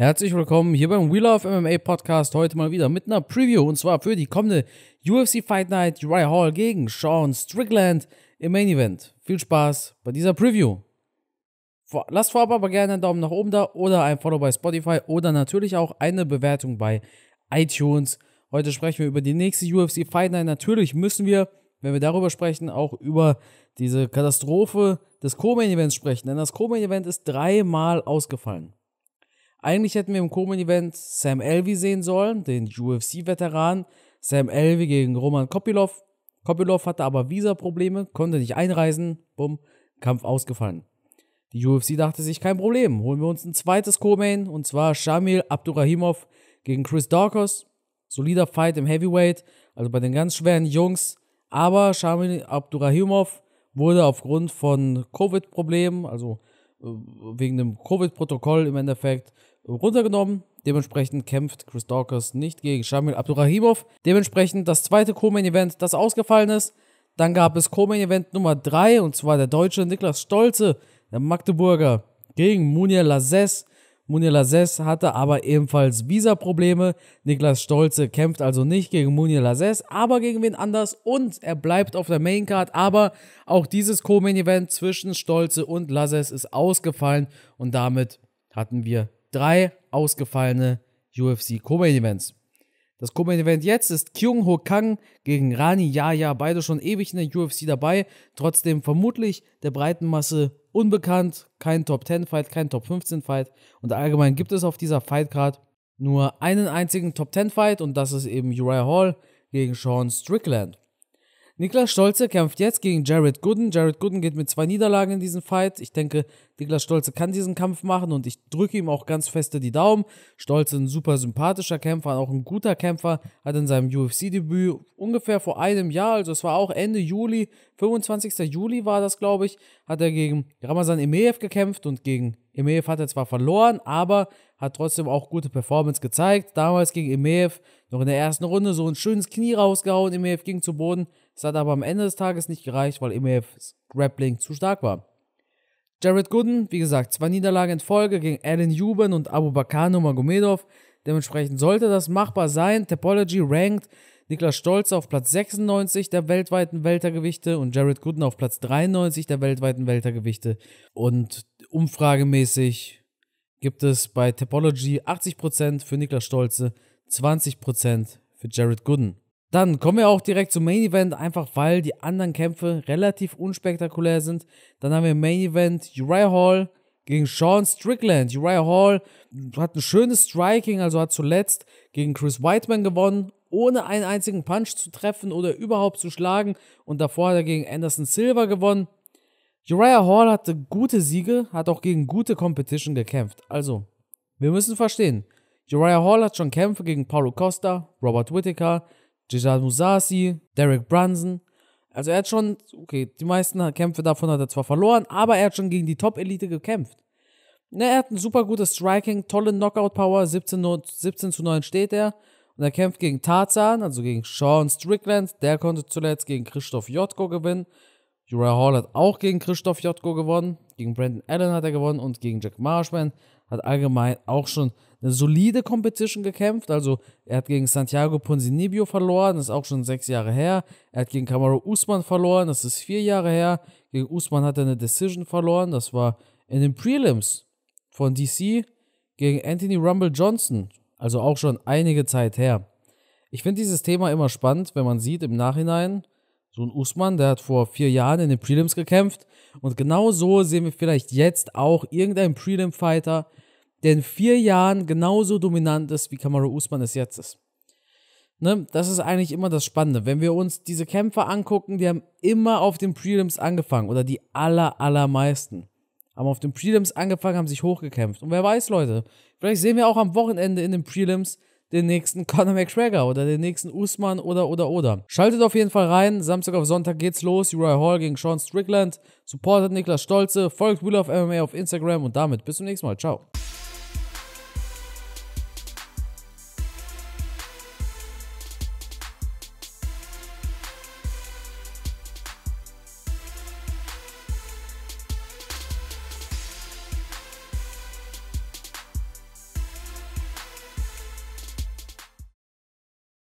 Herzlich willkommen hier beim We Love MMA Podcast. Heute mal wieder mit einer Preview und zwar für die kommende UFC Fight Night Uriah Hall gegen Sean Strickland im Main Event. Viel Spaß bei dieser Preview. Vor, lasst vorab aber gerne einen Daumen nach oben da oder ein Follow bei Spotify oder natürlich auch eine Bewertung bei iTunes. Heute sprechen wir über die nächste UFC Fight Night. Natürlich müssen wir, wenn wir darüber sprechen, auch über diese Katastrophe des Co-Main Events sprechen, denn das Co-Main Event ist dreimal ausgefallen. Eigentlich hätten wir im co event Sam Elvey sehen sollen, den UFC-Veteran. Sam Elvey gegen Roman Kopilov. Kopilov hatte aber Visa-Probleme, konnte nicht einreisen. Bumm, Kampf ausgefallen. Die UFC dachte sich, kein Problem, holen wir uns ein zweites Co-Main, und zwar Shamil Abdurahimov gegen Chris Dawkins. Solider Fight im Heavyweight, also bei den ganz schweren Jungs. Aber Shamil Abdurahimov wurde aufgrund von Covid-Problemen, also äh, wegen dem Covid-Protokoll im Endeffekt runtergenommen. Dementsprechend kämpft Chris Dawkins nicht gegen Shamil Abdurahimov. Dementsprechend das zweite Co-Main-Event, das ausgefallen ist. Dann gab es Co-Main-Event Nummer 3 und zwar der deutsche Niklas Stolze, der Magdeburger, gegen Munir Lazes. Munir Lazes hatte aber ebenfalls Visa-Probleme. Niklas Stolze kämpft also nicht gegen Munir Lazes, aber gegen wen anders und er bleibt auf der Maincard. Aber auch dieses Co-Main-Event zwischen Stolze und Lazes ist ausgefallen und damit hatten wir drei ausgefallene UFC Co-Main-Events. Das co event jetzt ist Kyung Ho Kang gegen Rani Yaya, beide schon ewig in der UFC dabei, trotzdem vermutlich der breiten Masse unbekannt, kein Top-10-Fight, kein Top-15-Fight und allgemein gibt es auf dieser Fightcard nur einen einzigen Top-10-Fight und das ist eben Uriah Hall gegen Sean Strickland. Niklas Stolze kämpft jetzt gegen Jared Gooden. Jared Gooden geht mit zwei Niederlagen in diesen Fight. Ich denke, Niklas Stolze kann diesen Kampf machen und ich drücke ihm auch ganz feste die Daumen. Stolze ein super sympathischer Kämpfer, auch ein guter Kämpfer, hat in seinem UFC-Debüt ungefähr vor einem Jahr, also es war auch Ende Juli, 25. Juli war das, glaube ich, hat er gegen Ramazan Emeev gekämpft und gegen Emeev hat er zwar verloren, aber hat trotzdem auch gute Performance gezeigt. Damals gegen Emeev noch in der ersten Runde so ein schönes Knie rausgehauen, Emeev ging zu Boden, es hat aber am Ende des Tages nicht gereicht, weil e MJFs Grappling zu stark war. Jared Gooden, wie gesagt, zwei Niederlagen in Folge gegen Alan Huben und Abu Bakar Magomedov. Dementsprechend sollte das machbar sein. Topology rankt Niklas Stolze auf Platz 96 der weltweiten Weltergewichte und Jared Gooden auf Platz 93 der weltweiten Weltergewichte. Und umfragemäßig gibt es bei Topology 80% für Niklas Stolze, 20% für Jared Gooden. Dann kommen wir auch direkt zum Main Event, einfach weil die anderen Kämpfe relativ unspektakulär sind. Dann haben wir im Main Event Uriah Hall gegen Sean Strickland. Uriah Hall hat ein schönes Striking, also hat zuletzt gegen Chris Whiteman gewonnen, ohne einen einzigen Punch zu treffen oder überhaupt zu schlagen. Und davor hat er gegen Anderson Silver gewonnen. Uriah Hall hatte gute Siege, hat auch gegen gute Competition gekämpft. Also, wir müssen verstehen, Uriah Hall hat schon Kämpfe gegen Paulo Costa, Robert Whittaker, Jijal Musasi, Derek Brunson. Also er hat schon, okay, die meisten Kämpfe davon hat er zwar verloren, aber er hat schon gegen die Top-Elite gekämpft. Ne, er hat ein super gutes Striking, tolle Knockout-Power, 17, 17 zu 9 steht er. Und er kämpft gegen Tarzan, also gegen Sean Strickland. Der konnte zuletzt gegen Christoph Jotko gewinnen. Jura Hall hat auch gegen Christoph Jotko gewonnen. Gegen Brandon Allen hat er gewonnen und gegen Jack Marshman hat allgemein auch schon eine solide Competition gekämpft. Also er hat gegen Santiago Ponzinibio verloren, das ist auch schon sechs Jahre her. Er hat gegen Kamaru Usman verloren, das ist vier Jahre her. Gegen Usman hat er eine Decision verloren, das war in den Prelims von DC gegen Anthony Rumble Johnson. Also auch schon einige Zeit her. Ich finde dieses Thema immer spannend, wenn man sieht im Nachhinein, so ein Usman, der hat vor vier Jahren in den Prelims gekämpft. Und genau so sehen wir vielleicht jetzt auch irgendeinen Prelim-Fighter, der in vier Jahren genauso dominant ist, wie Kamaru Usman es jetzt ist. Ne? Das ist eigentlich immer das Spannende. Wenn wir uns diese Kämpfer angucken, die haben immer auf den Prelims angefangen oder die aller, allermeisten. Haben auf den Prelims angefangen, haben sich hochgekämpft. Und wer weiß, Leute, vielleicht sehen wir auch am Wochenende in den Prelims den nächsten Conor McGregor oder den nächsten Usman oder oder oder. Schaltet auf jeden Fall rein. Samstag auf Sonntag geht's los. Uriah Hall gegen Sean Strickland. Supportet Niklas Stolze. Folgt Will of MMA auf Instagram und damit bis zum nächsten Mal. Ciao.